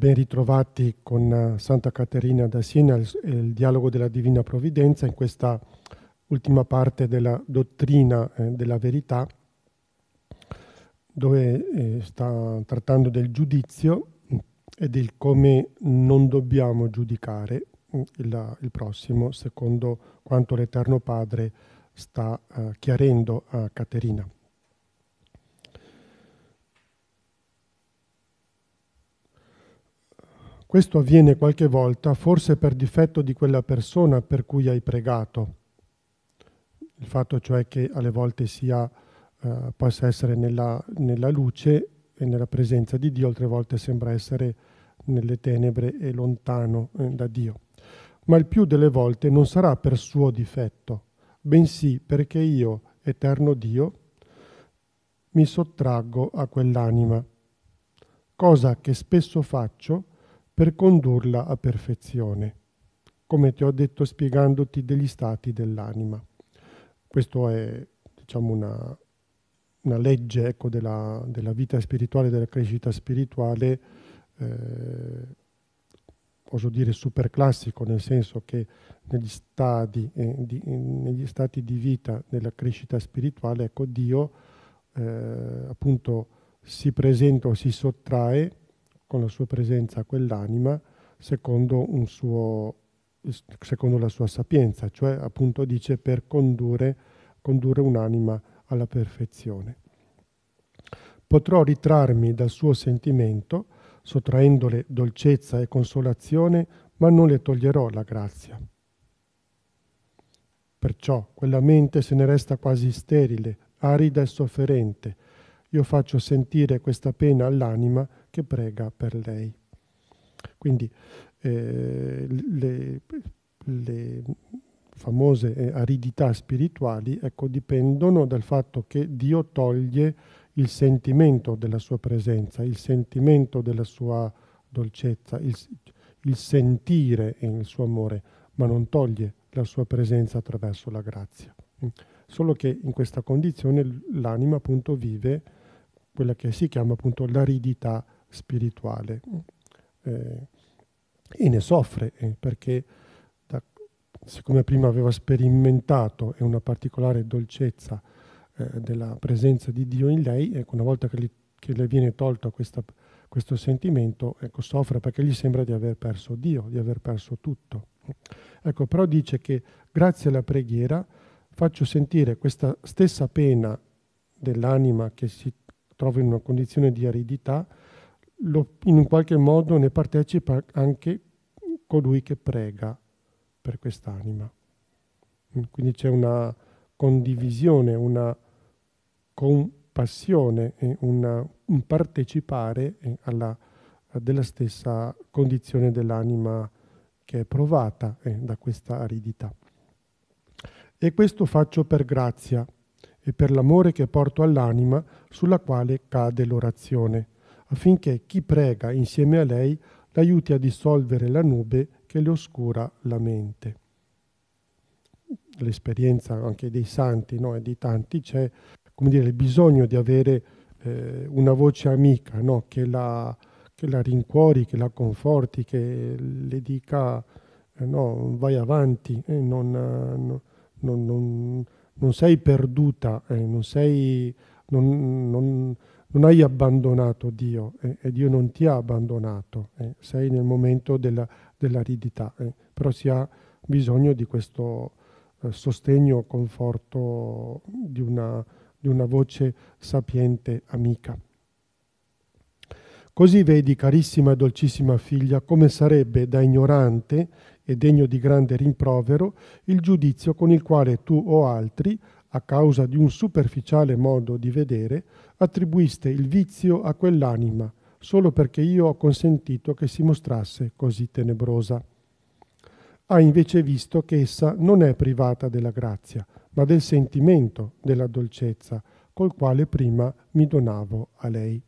ben ritrovati con eh, Santa Caterina da Siena e il, dialogo della Divina Provvidenza in questa ultima parte della dottrina eh, della verità, dove eh, sta trattando del giudizio mm, e del come non dobbiamo giudicare mm, il, il prossimo secondo quanto l'Eterno Padre sta eh, chiarendo a Caterina. Questo avviene qualche volta forse per difetto di quella persona per cui hai pregato. Il fatto cioè che alle volte sia, eh, possa essere nella, nella, luce e nella presenza di Dio, altre volte sembra essere nelle tenebre e lontano eh, da Dio. Ma il più delle volte non sarà per suo difetto, bensì perché io, eterno Dio, mi sottraggo a quell'anima, cosa che spesso faccio per condurla a perfezione, come ti ho detto spiegandoti degli stati dell'anima. Questa è diciamo, una, una legge ecco, della, della, vita spirituale, della crescita spirituale, eh, oso dire super classico, nel senso che negli, stadi, eh, di, negli stati di vita della crescita spirituale, ecco, Dio eh, appunto si presenta o si sottrae con la sua presenza a quell'anima secondo, suo, secondo la sua sapienza, cioè appunto dice per condurre, condurre un'anima alla perfezione. Potrò ritrarmi dal suo sentimento, sottraendole dolcezza e consolazione, ma non le toglierò la grazia. Perciò quella mente se ne resta quasi sterile, arida e sofferente. Io faccio sentire questa pena all'anima che prega per lei. Quindi eh, le, le, famose eh, aridità spirituali ecco, dipendono dal fatto che Dio toglie il sentimento della sua presenza, il sentimento della sua dolcezza, il, il sentire il suo amore, ma non toglie la sua presenza attraverso la grazia. Solo che in questa condizione l'anima appunto vive quella che si chiama appunto l'aridità spirituale spirituale eh, e ne soffre eh, perché da, siccome prima aveva sperimentato eh, una particolare dolcezza eh, della presenza di Dio in lei, ecco, una volta che, li, che, le viene tolto questa, questo sentimento, ecco, soffre perché gli sembra di aver perso Dio, di aver perso tutto. Ecco, però dice che grazie alla preghiera faccio sentire questa stessa pena dell'anima che si trova in una condizione di aridità, lo, in un qualche modo ne partecipa anche colui che prega per quest'anima. Mm, quindi c'è una condivisione, una compassione, una, un partecipare eh, alla, della stessa condizione dell'anima che è provata eh, da questa aridità. E questo faccio per grazia e per l'amore che porto all'anima sulla quale cade l'orazione, affinché chi prega insieme a lei l'aiuti a dissolvere la nube che le oscura la mente. L'esperienza anche dei santi no? e di tanti c'è come dire, il bisogno di avere eh, una voce amica no? che, la, che, la, rincuori, che la conforti, che le dica eh, no, vai avanti, eh, non, non, non, non, sei perduta, eh, non sei... Non, non, non hai abbandonato Dio eh, e Dio non ti ha abbandonato, eh, sei nel momento della, dell'aridità, eh, però si ha bisogno di questo eh, sostegno, conforto di una, di una voce sapiente, amica. Così vedi, carissima e dolcissima figlia, come sarebbe da ignorante e degno di grande rimprovero il giudizio con il quale tu o altri a causa di un superficiale modo di vedere, attribuiste il vizio a quell'anima, solo perché io ho consentito che si mostrasse così tenebrosa. Hai invece visto che essa non è privata della grazia, ma del sentimento della dolcezza, col quale prima mi donavo a lei.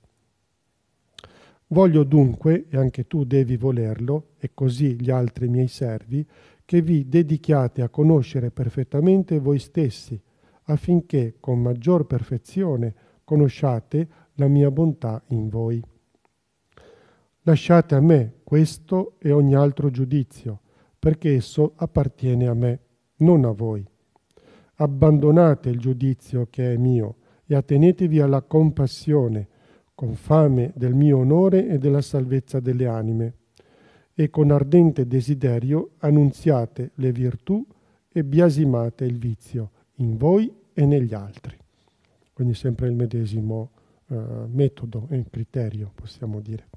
Voglio dunque, e anche tu devi volerlo, e così gli altri miei servi, che vi dedichiate a conoscere perfettamente voi stessi, affinché con maggior perfezione conosciate la mia bontà in voi. Lasciate a me questo e ogni altro giudizio, perché esso appartiene a me, non a voi. Abbandonate il giudizio che è mio e attenetevi alla compassione, con fame del mio onore e della salvezza delle anime, e con ardente desiderio annunziate le virtù e biasimate il vizio, in voi e negli altri. Quindi sempre il medesimo eh, metodo e criterio, possiamo dire.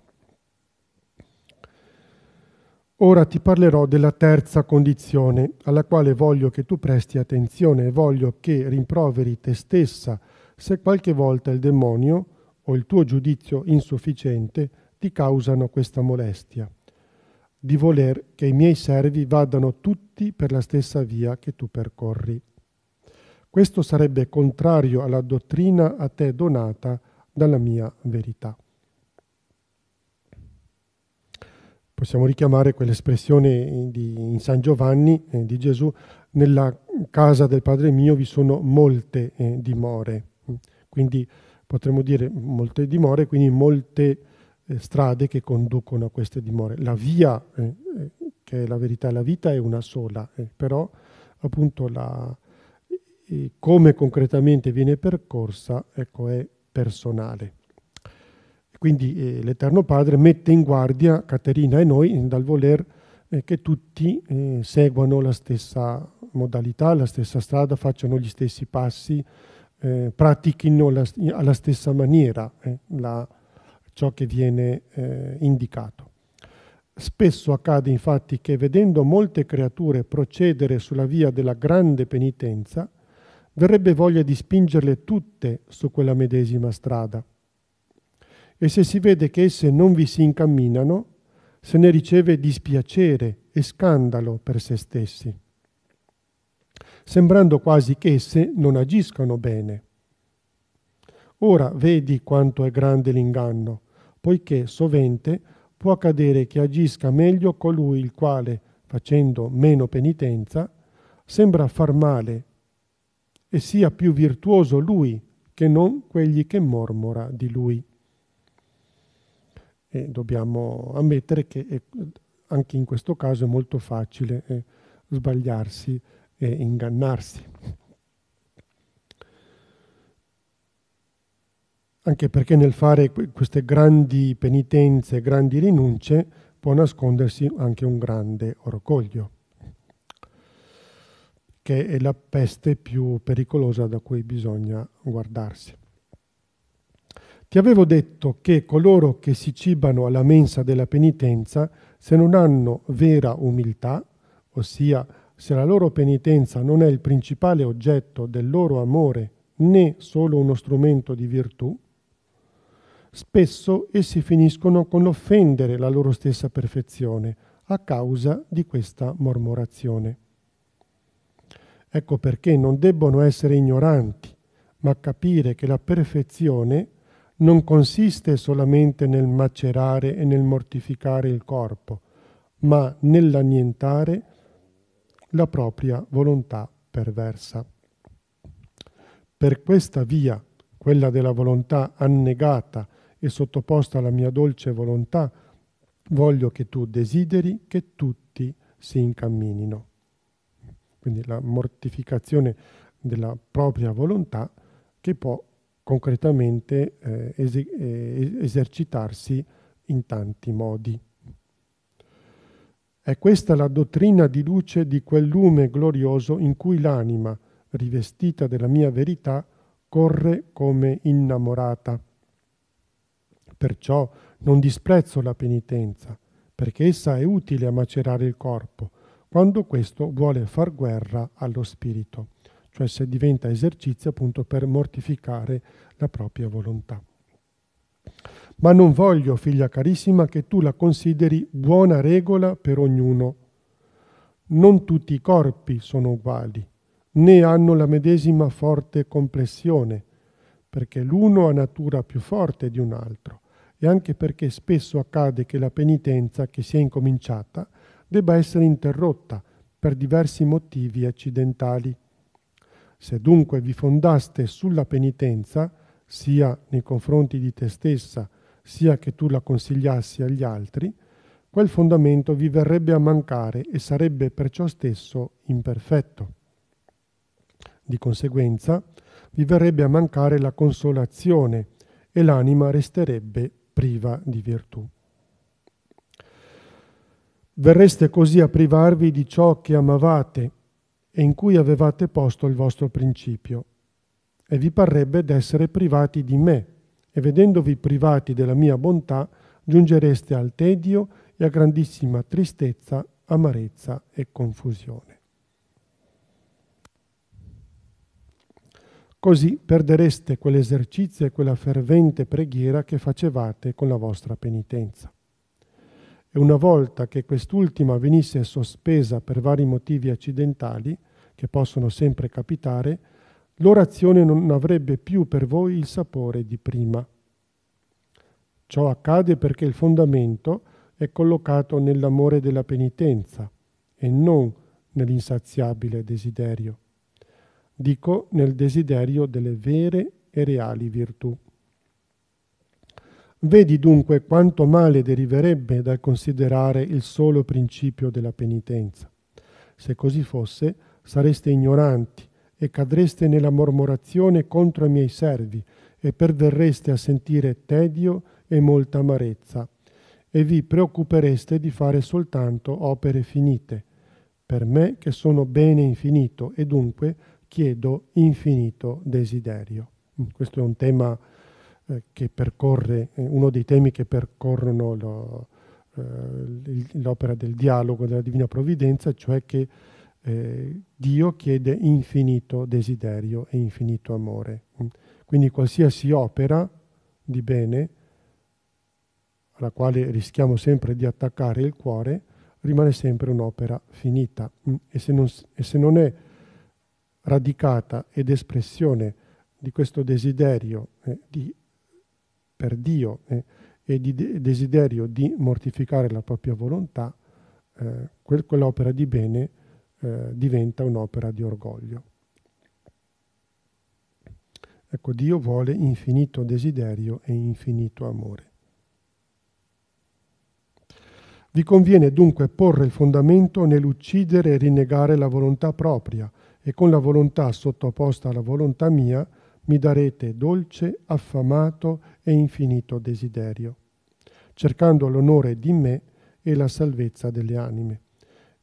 Ora ti parlerò della terza condizione alla quale voglio che tu presti attenzione e voglio che rimproveri te stessa se qualche volta il demonio o il tuo giudizio insufficiente ti causano questa molestia, di voler che i miei servi vadano tutti per la stessa via che tu percorri. Questo sarebbe contrario alla dottrina a te donata dalla mia verità. Possiamo richiamare quell'espressione eh, di, in San Giovanni eh, di Gesù, nella casa del Padre mio vi sono molte eh, dimore, mm. quindi potremmo dire molte dimore, quindi molte eh, strade che conducono a queste dimore. La via, eh, eh, che è la verità, la vita è una sola, però appunto la, e come concretamente viene percorsa ecco, è personale. Quindi eh, l'Eterno Padre mette in guardia Caterina e noi dal voler eh, che tutti eh, seguano la stessa modalità, la stessa strada, facciano gli stessi passi, eh, pratichino la, alla stessa maniera eh, la, ciò che viene eh, indicato. Spesso accade infatti che vedendo molte creature procedere sulla via della grande penitenza, verrebbe voglia di spingerle tutte su quella medesima strada. E se si vede che esse non vi si incamminano, se ne riceve dispiacere e scandalo per se stessi, sembrando quasi che esse non agiscano bene. Ora vedi quanto è grande l'inganno, poiché sovente può accadere che agisca meglio colui il quale, facendo meno penitenza, sembra far male e sia più virtuoso lui che non quelli che mormora di lui. E dobbiamo ammettere che è, eh, anche in questo caso è molto facile eh, sbagliarsi e ingannarsi. Anche perché nel fare queste grandi penitenze, grandi rinunce, può nascondersi anche un grande orgoglio che è la peste più pericolosa da cui bisogna guardarsi. Ti avevo detto che coloro che si cibano alla mensa della penitenza, se non hanno vera umiltà, ossia se la loro penitenza non è il principale oggetto del loro amore né solo uno strumento di virtù, spesso essi finiscono con l'offendere la loro stessa perfezione a causa di questa mormorazione. Ecco perché non debbono essere ignoranti, ma capire che la perfezione non consiste solamente nel macerare e nel mortificare il corpo, ma nell'annientare la propria volontà perversa. Per questa via, quella della volontà annegata e sottoposta alla mia dolce volontà, voglio che tu desideri che tutti si incamminino quindi la mortificazione della propria volontà che può concretamente eh, eh, es esercitarsi in tanti modi. È questa la dottrina di luce di quel lume glorioso in cui l'anima, rivestita della mia verità, corre come innamorata. Perciò non disprezzo la penitenza, perché essa è utile a macerare il corpo, quando questo vuole far guerra allo spirito, cioè se diventa esercizio appunto per mortificare la propria volontà. Ma non voglio, figlia carissima, che tu la consideri buona regola per ognuno. Non tutti i corpi sono uguali, né hanno la medesima forte complessione, perché l'uno ha natura più forte di un altro, e anche perché spesso accade che la penitenza che si è incominciata debba essere interrotta per diversi motivi accidentali. Se dunque vi fondaste sulla penitenza, sia nei confronti di te stessa, sia che tu la consigliassi agli altri, quel fondamento vi verrebbe a mancare e sarebbe perciò stesso imperfetto. Di conseguenza, vi verrebbe a mancare la consolazione e l'anima resterebbe priva di virtù verreste così a privarvi di ciò che amavate e in cui avevate posto il vostro principio. E vi parrebbe d'essere privati di me, e vedendovi privati della mia bontà, giungereste al tedio e a grandissima tristezza, amarezza e confusione. Così perdereste quell'esercizio e quella fervente preghiera che facevate con la vostra penitenza e una volta che quest'ultima venisse sospesa per vari motivi accidentali, che possono sempre capitare, l'orazione non avrebbe più per voi il sapore di prima. Ciò accade perché il fondamento è collocato nell'amore della penitenza e non nell'insaziabile desiderio. Dico nel desiderio delle vere e reali virtù. Vedi dunque quanto male deriverebbe dal considerare il solo principio della penitenza. Se così fosse, sareste ignoranti e cadreste nella mormorazione contro i miei servi e perverreste a sentire tedio e molta amarezza e vi preoccupereste di fare soltanto opere finite, per me che sono bene infinito e dunque chiedo infinito desiderio. Mm, questo è un tema eh, che percorre, eh, uno dei temi che percorrono lo, eh, l'opera del dialogo della Divina Provvidenza, cioè che eh, Dio chiede infinito desiderio e infinito amore. Mm. Quindi qualsiasi opera di bene, alla quale rischiamo sempre di attaccare il cuore, rimane sempre un'opera finita. Mm. E se non, e se non è radicata ed espressione di questo desiderio eh, di per Dio eh, e di de- desiderio di mortificare la propria volontà, eh, quel, quell'opera di bene eh, diventa un'opera di orgoglio. Ecco, Dio vuole infinito desiderio e infinito amore. Vi conviene dunque porre il fondamento nell'uccidere e rinnegare la volontà propria e con la volontà sottoposta alla volontà mia mi darete dolce, affamato e infinito desiderio, cercando l'onore di me e la salvezza delle anime.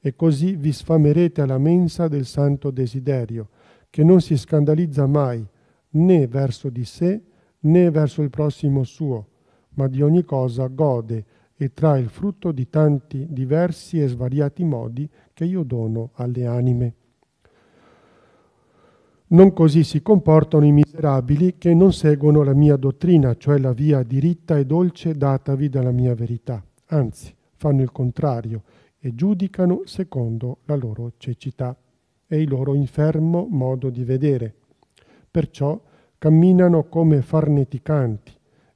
E così vi sfamerete alla mensa del santo desiderio, che non si scandalizza mai né verso di sé né verso il prossimo suo, ma di ogni cosa gode e trae il frutto di tanti diversi e svariati modi che io dono alle anime. Non così si comportano i miserabili che non seguono la mia dottrina, cioè la via diritta e dolce datavi dalla mia verità. Anzi, fanno il contrario e giudicano secondo la loro cecità e il loro infermo modo di vedere. Perciò camminano come farneticanti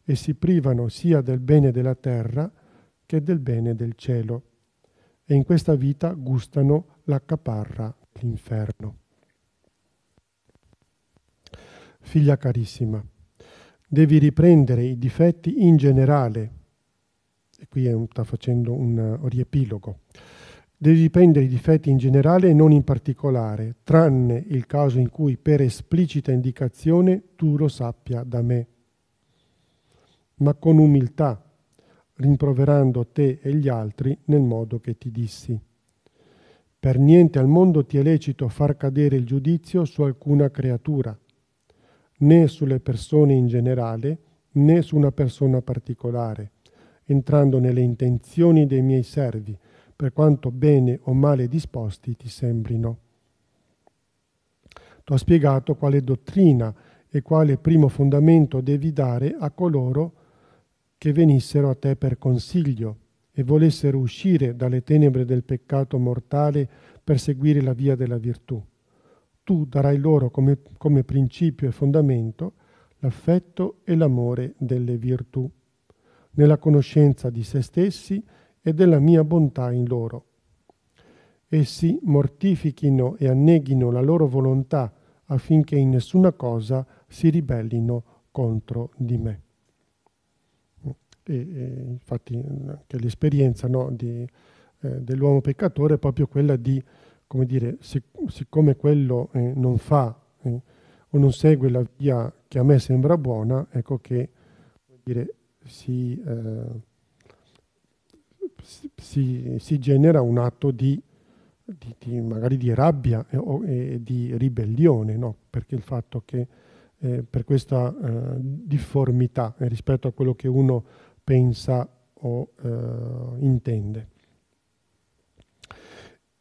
e si privano sia del bene della terra che del bene del cielo. E in questa vita gustano la caparra, dell'inferno. Figlia carissima, devi riprendere i difetti in generale, e qui sta facendo un uh, riepilogo, devi riprendere i difetti in generale e non in particolare, tranne il caso in cui per esplicita indicazione tu lo sappia da me, ma con umiltà, rimproverando te e gli altri nel modo che ti dissi. Per niente al mondo ti è lecito far cadere il giudizio su alcuna creatura, né sulle persone in generale né su una persona particolare, entrando nelle intenzioni dei miei servi, per quanto bene o male disposti ti sembrino. Ti ho spiegato quale dottrina e quale primo fondamento devi dare a coloro che venissero a te per consiglio e volessero uscire dalle tenebre del peccato mortale per seguire la via della virtù tu darai loro come, come principio e fondamento l'affetto e l'amore delle virtù, nella conoscenza di se stessi e della mia bontà in loro. Essi mortifichino e anneghino la loro volontà affinché in nessuna cosa si ribellino contro di me. E, e infatti anche l'esperienza no, di, eh, dell'uomo peccatore è proprio quella di come dire, sic siccome quello eh, non fa eh, o non segue la via che a me sembra buona, ecco che dire, eh, si, si, si, genera un atto di, di, di magari di rabbia eh, e, o, e di ribellione, no? perché il fatto che eh, per questa eh, difformità eh, rispetto a quello che uno pensa o eh, intende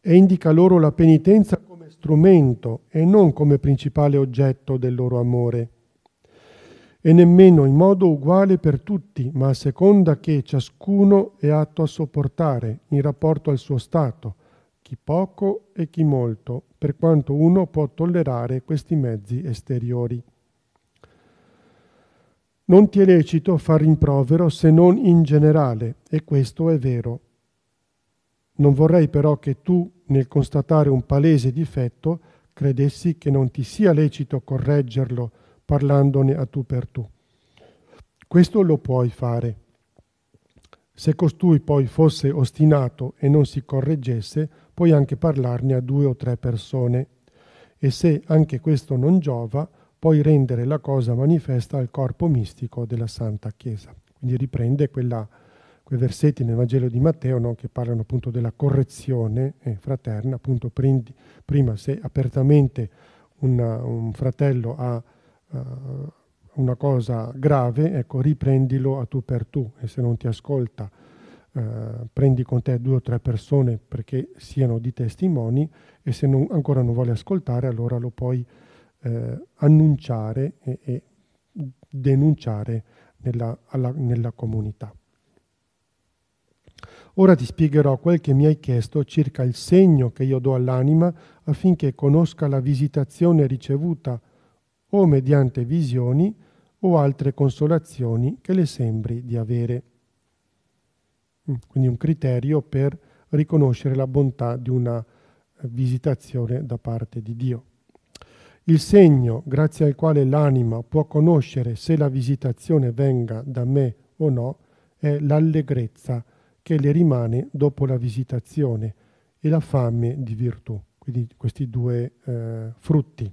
e indica loro la penitenza come strumento e non come principale oggetto del loro amore. E nemmeno in modo uguale per tutti, ma a seconda che ciascuno è atto a sopportare in rapporto al suo stato, chi poco e chi molto, per quanto uno può tollerare questi mezzi esteriori. Non ti è lecito far rimprovero se non in generale, e questo è vero. Non vorrei però che tu nel constatare un palese difetto, credessi che non ti sia lecito correggerlo parlandone a tu per tu. Questo lo puoi fare. Se costui poi fosse ostinato e non si correggesse, puoi anche parlarne a due o tre persone. E se anche questo non giova, puoi rendere la cosa manifesta al corpo mistico della Santa Chiesa. Quindi riprende quella quei versetti nel Vangelo di Matteo no, che parlano appunto della correzione eh, fraterna, appunto prendi, prima se apertamente una, un fratello ha uh, una cosa grave, ecco riprendilo a tu per tu e se non ti ascolta uh, prendi con te due o tre persone perché siano di testimoni e se non, ancora non vuole ascoltare allora lo puoi uh, annunciare e, e denunciare nella, alla, nella comunità. Ora ti spiegherò quel che mi hai chiesto circa il segno che io do all'anima affinché conosca la visitazione ricevuta o mediante visioni o altre consolazioni che le sembri di avere. Mm, quindi un criterio per riconoscere la bontà di una eh, visitazione da parte di Dio. Il segno grazie al quale l'anima può conoscere se la visitazione venga da me o no è l'allegrezza che le rimane dopo la visitazione e la fame di virtù, quindi questi due eh, frutti.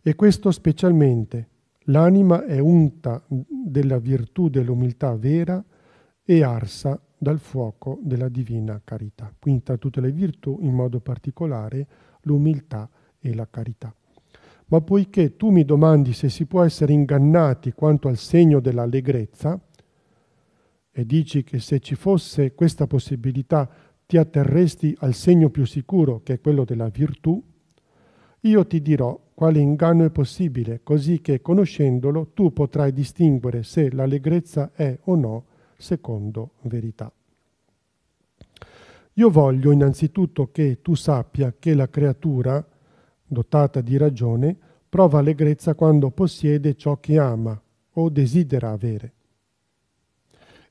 E questo specialmente, l'anima è unta della virtù dell'umiltà vera e arsa dal fuoco della divina carità. Quindi tra tutte le virtù, in modo particolare, l'umiltà e la carità. Ma poiché tu mi domandi se si può essere ingannati quanto al segno dell'allegrezza, e dici che se ci fosse questa possibilità ti atterresti al segno più sicuro, che è quello della virtù, io ti dirò quale inganno è possibile, così che conoscendolo tu potrai distinguere se l'allegrezza è o no secondo verità. Io voglio innanzitutto che tu sappia che la creatura, dotata di ragione, prova allegrezza quando possiede ciò che ama o desidera avere.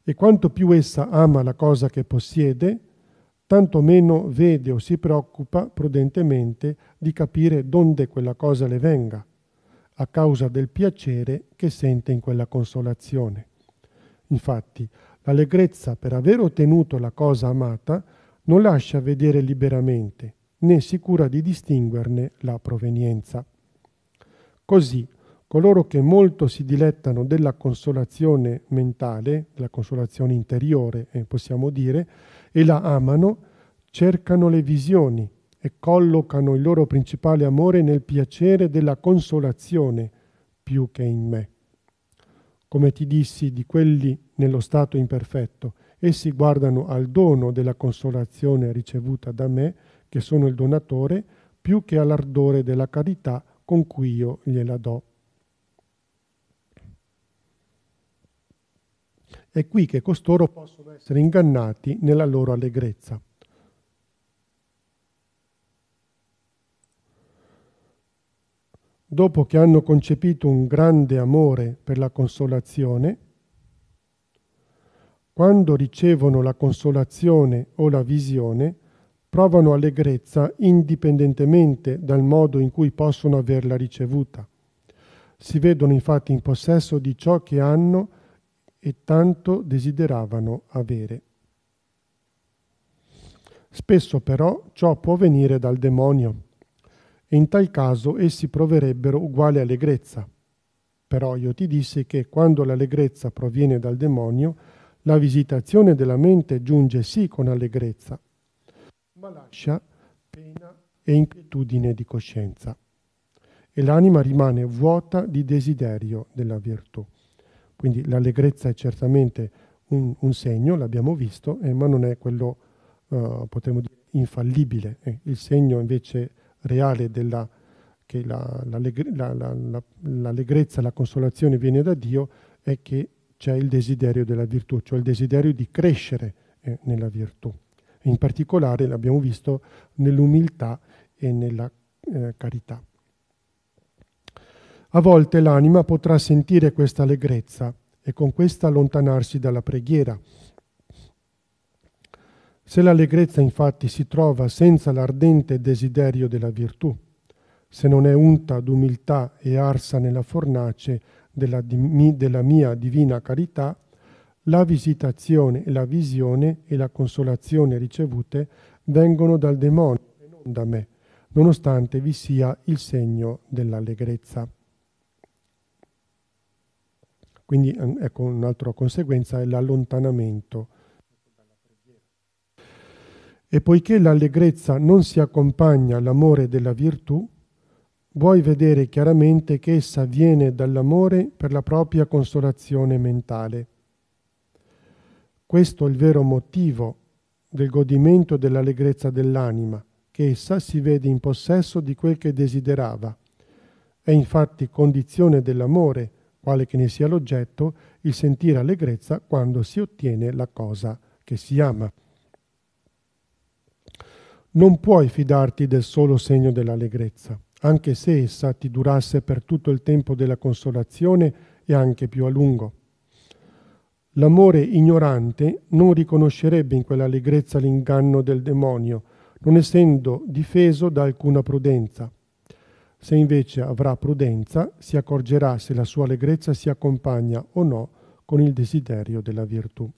E quanto più essa ama la cosa che possiede, tanto meno vede o si preoccupa prudentemente di capire donde quella cosa le venga, a causa del piacere che sente in quella consolazione. Infatti, l'allegrezza per aver ottenuto la cosa amata non lascia vedere liberamente, né si cura di distinguerne la provenienza. Così, Coloro che molto si dilettano della consolazione mentale, della consolazione interiore, eh, possiamo dire, e la amano, cercano le visioni e collocano il loro principale amore nel piacere della consolazione più che in me. Come ti dissi di quelli nello stato imperfetto, essi guardano al dono della consolazione ricevuta da me, che sono il donatore, più che all'ardore della carità con cui io gliela do. È qui che costoro possono essere ingannati nella loro allegrezza. Dopo che hanno concepito un grande amore per la consolazione, quando ricevono la consolazione o la visione, provano allegrezza indipendentemente dal modo in cui possono averla ricevuta. Si vedono infatti in possesso di ciò che hanno e tanto desideravano avere. Spesso però ciò può venire dal demonio e in tal caso essi proverebbero uguale allegrezza. Però io ti dissi che quando l'allegrezza proviene dal demonio, la visitazione della mente giunge sì con allegrezza, ma lascia pena e inquietudine di coscienza e l'anima rimane vuota di desiderio della virtù. Quindi l'allegrezza è certamente un, un segno, l'abbiamo visto, eh, ma non è quello, eh, potremmo dire, infallibile. Eh, il segno invece reale della, che la, l'allegrezza, la, la, la consolazione viene da Dio è che c'è il desiderio della virtù, cioè il desiderio di crescere eh, nella virtù. In particolare l'abbiamo visto nell'umiltà e nella eh, carità. A volte l'anima potrà sentire questa allegrezza e con questa allontanarsi dalla preghiera. Se l'allegrezza infatti si trova senza l'ardente desiderio della virtù, se non è unta d'umiltà e arsa nella fornace della, della mia divina carità, la visitazione, la visione e la consolazione ricevute vengono dal demonio e non da me, nonostante vi sia il segno dell'allegrezza. Quindi ecco un'altra conseguenza è l'allontanamento. E poiché l'allegrezza non si accompagna all'amore della virtù, vuoi vedere chiaramente che essa viene dall'amore per la propria consolazione mentale. Questo è il vero motivo del godimento dell'allegrezza dell'anima, che essa si vede in possesso di quel che desiderava. È infatti condizione dell'amore, quale che ne sia l'oggetto, il sentire allegrezza quando si ottiene la cosa che si ama. Non puoi fidarti del solo segno dell'allegrezza, anche se essa ti durasse per tutto il tempo della consolazione e anche più a lungo. L'amore ignorante non riconoscerebbe in quell'allegrezza l'inganno del demonio, non essendo difeso da alcuna prudenza. Se invece avrà prudenza, si accorgerà se la sua allegrezza si accompagna o no con il desiderio della virtù.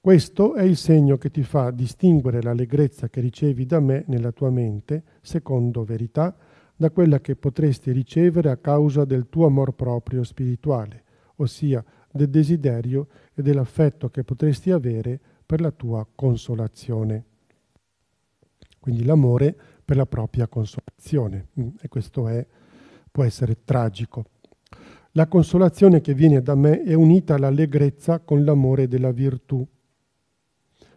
Questo è il segno che ti fa distinguere l'allegrezza che ricevi da me nella tua mente, secondo verità, da quella che potresti ricevere a causa del tuo amor proprio spirituale, ossia del desiderio e dell'affetto che potresti avere per la tua consolazione. Quindi l'amore per la propria consolazione mm, e questo è, può essere tragico. La consolazione che viene da me è unita all'allegrezza con l'amore della virtù,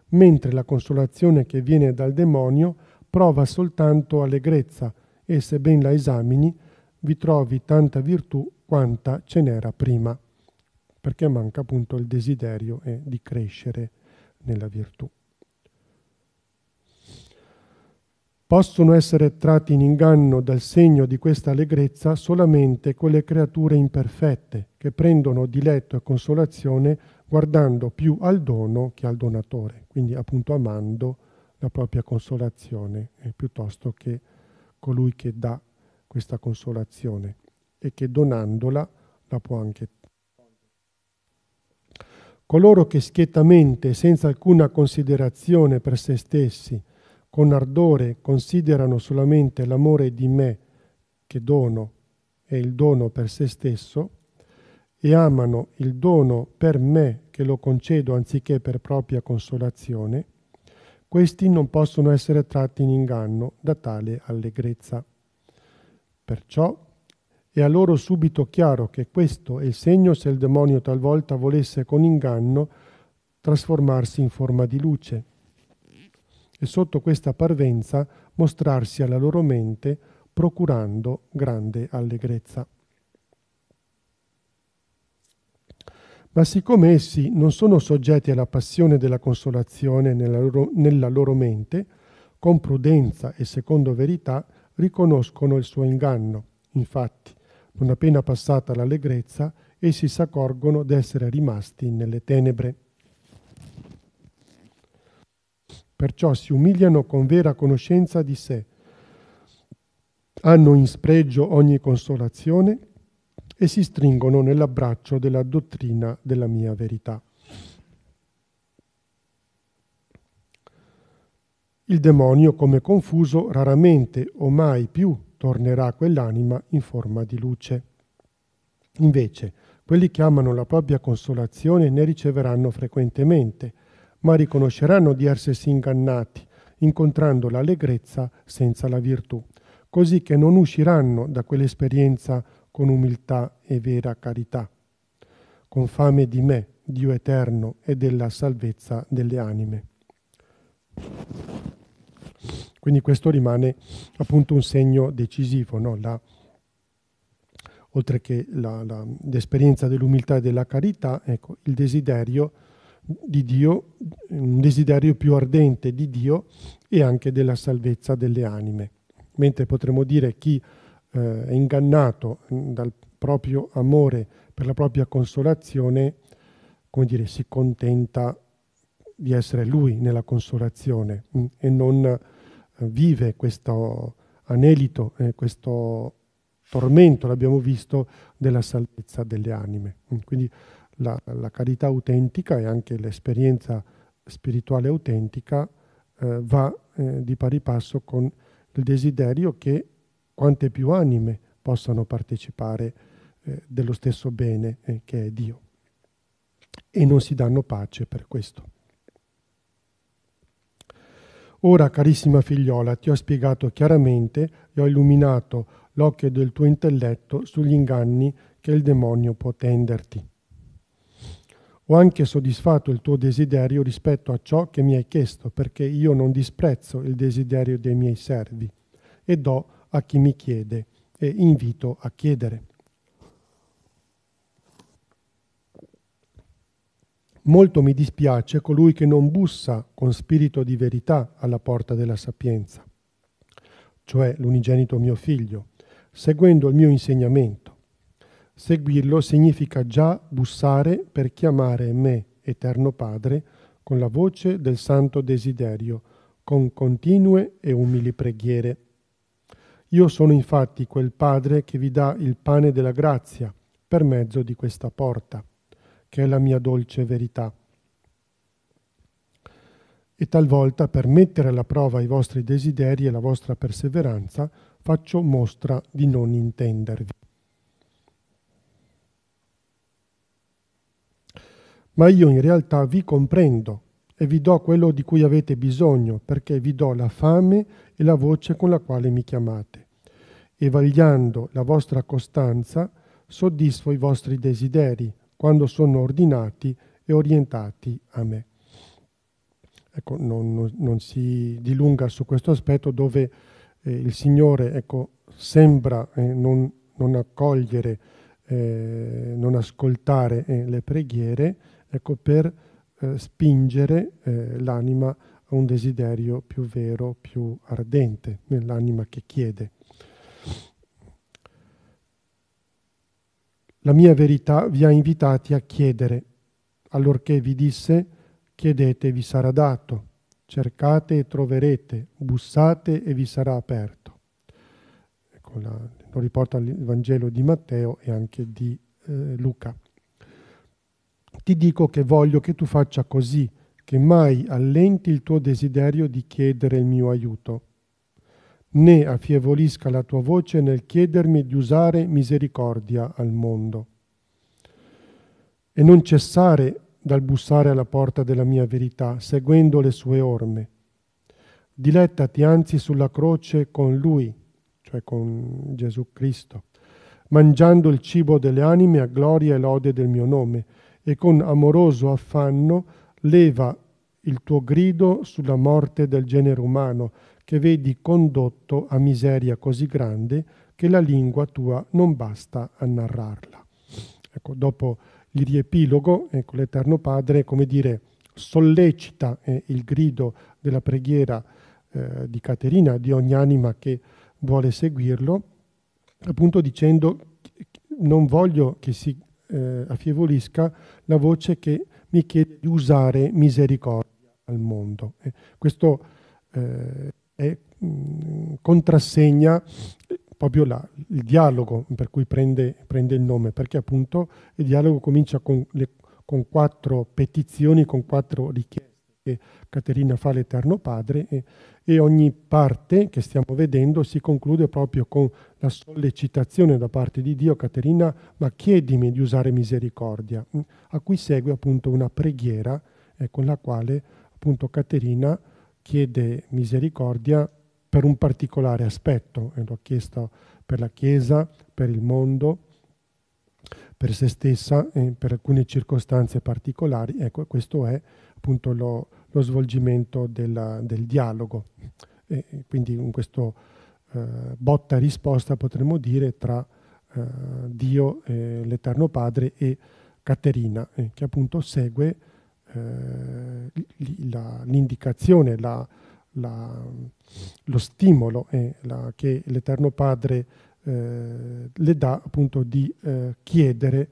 mentre la consolazione che viene dal demonio prova soltanto allegrezza e se ben la esamini vi trovi tanta virtù quanta ce n'era prima, perché manca appunto il desiderio eh, di crescere nella virtù. Possono essere tratti in inganno dal segno di questa allegrezza solamente quelle creature imperfette che prendono diletto e consolazione guardando più al dono che al donatore, quindi appunto amando la propria consolazione eh, piuttosto che colui che dà questa consolazione e che donandola la può anche coloro che schiettamente, senza alcuna considerazione per se stessi, con ardore considerano solamente l'amore di me che dono e il dono per se stesso, e amano il dono per me che lo concedo anziché per propria consolazione, questi non possono essere tratti in inganno da tale allegrezza. Perciò è a loro subito chiaro che questo è il segno se il demonio talvolta volesse con inganno trasformarsi in forma di luce e sotto questa parvenza mostrarsi alla loro mente procurando grande allegrezza. Ma siccome essi non sono soggetti alla passione della consolazione nella loro, nella loro mente, con prudenza e secondo verità riconoscono il suo inganno. Infatti, non appena passata l'allegrezza, essi si accorgono d'essere rimasti nelle tenebre. perciò si umiliano con vera conoscenza di sé, hanno in spregio ogni consolazione e si stringono nell'abbraccio della dottrina della mia verità. Il demonio, come confuso, raramente o mai più tornerà a quell'anima in forma di luce. Invece, quelli che amano la propria consolazione ne riceveranno frequentemente, ma riconosceranno di essersi ingannati, incontrando l'allegrezza senza la virtù, così che non usciranno da quell'esperienza con umiltà e vera carità, con fame di me, Dio eterno, e della salvezza delle anime. Quindi questo rimane appunto un segno decisivo, no? la, oltre che la, la, l'esperienza dell'umiltà e della carità, ecco, il desiderio di Dio, un desiderio più ardente di Dio e anche della salvezza delle anime. Mentre potremmo dire chi eh, è ingannato mm, dal proprio amore per la propria consolazione, come dire, si contenta di essere lui nella consolazione mh, mm, e non eh, vive questo anelito, eh, questo tormento, l'abbiamo visto, della salvezza delle anime. Mm, quindi la, la carità autentica e anche l'esperienza spirituale autentica eh, va eh, di pari passo con il desiderio che quante più anime possano partecipare eh, dello stesso bene eh, che è Dio. E non si danno pace per questo. Ora, carissima figliola, ti ho spiegato chiaramente e ho illuminato l'occhio del tuo intelletto sugli inganni che il demonio può tenderti. Ho anche soddisfatto il tuo desiderio rispetto a ciò che mi hai chiesto, perché io non disprezzo il desiderio dei miei servi e do a chi mi chiede e invito a chiedere. Molto mi dispiace colui che non bussa con spirito di verità alla porta della sapienza, cioè l'unigenito mio figlio, seguendo il mio insegnamento Seguirlo significa già bussare per chiamare me, Eterno Padre, con la voce del santo desiderio, con continue e umili preghiere. Io sono infatti quel Padre che vi dà il pane della grazia per mezzo di questa porta, che è la mia dolce verità. E talvolta, per mettere alla prova i vostri desideri e la vostra perseveranza, faccio mostra di non intendervi. ma io in realtà vi comprendo e vi do quello di cui avete bisogno, perché vi do la fame e la voce con la quale mi chiamate. E vagliando la vostra costanza, soddisfo i vostri desideri quando sono ordinati e orientati a me. Ecco, non, non, non si dilunga su questo aspetto dove eh, il Signore ecco, sembra eh, non, non, accogliere, eh, non ascoltare eh, le preghiere, ecco, per eh, spingere eh, l'anima a un desiderio più vero, più ardente nell'anima che chiede. La mia verità vi ha invitati a chiedere, allorché vi disse chiedete e vi sarà dato, cercate e troverete, bussate e vi sarà aperto. Ecco la, lo riporta il Vangelo di Matteo e anche di eh, Luca ti dico che voglio che tu faccia così, che mai allenti il tuo desiderio di chiedere il mio aiuto, né affievolisca la tua voce nel chiedermi di usare misericordia al mondo. E non cessare dal bussare alla porta della mia verità, seguendo le sue orme. Dilettati anzi sulla croce con lui, cioè con Gesù Cristo, mangiando il cibo delle anime a gloria e lode del mio nome, e con amoroso affanno leva il tuo grido sulla morte del genere umano, che vedi condotto a miseria così grande che la lingua tua non basta a narrarla. Ecco, dopo il riepilogo, ecco, l'Eterno Padre, come dire, sollecita eh, il grido della preghiera eh, di Caterina, di ogni anima che vuole seguirlo, appunto dicendo non voglio che si eh, affievolisca la voce che mi chiede di usare misericordia al mondo. Eh, questo eh, è, mh, mm, contrassegna eh, proprio là, il dialogo per cui prende, prende, il nome, perché appunto il dialogo comincia con, le, con quattro petizioni, con quattro richieste che Caterina fa l'Eterno Padre e, e ogni parte che stiamo vedendo si conclude proprio con la sollecitazione da parte di Dio, Caterina, ma chiedimi di usare misericordia, mm, a cui segue appunto una preghiera eh, con la quale appunto Caterina chiede misericordia per un particolare aspetto, e l'ho chiesto per la Chiesa, per il mondo, per se stessa, eh, per alcune circostanze particolari. Ecco, questo è appunto lo, lo svolgimento della, del dialogo. E quindi in questo eh, botta risposta potremmo dire tra eh, Dio, e l'Eterno Padre e Caterina, eh, che appunto segue eh, l'indicazione, lo stimolo eh, che l'Eterno Padre le dà appunto di chiedere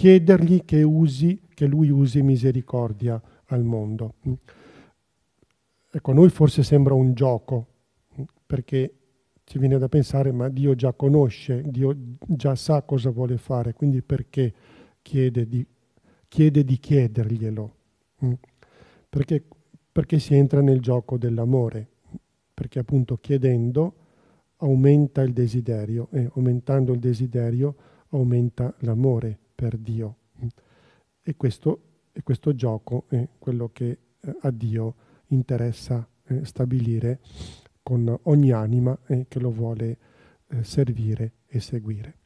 chiedergli che, usi, che lui usi misericordia al mondo. Ecco, a noi forse sembra un gioco, perché ci viene da pensare, ma Dio già conosce, Dio già sa cosa vuole fare, quindi perché chiede di, chiede di chiederglielo? Perché, perché si entra nel gioco dell'amore, perché appunto chiedendo aumenta il desiderio e eh, aumentando il desiderio aumenta l'amore per Dio. E questo, e questo gioco è quello che eh, a Dio interessa eh, stabilire con ogni anima eh, che lo vuole eh, servire e seguire.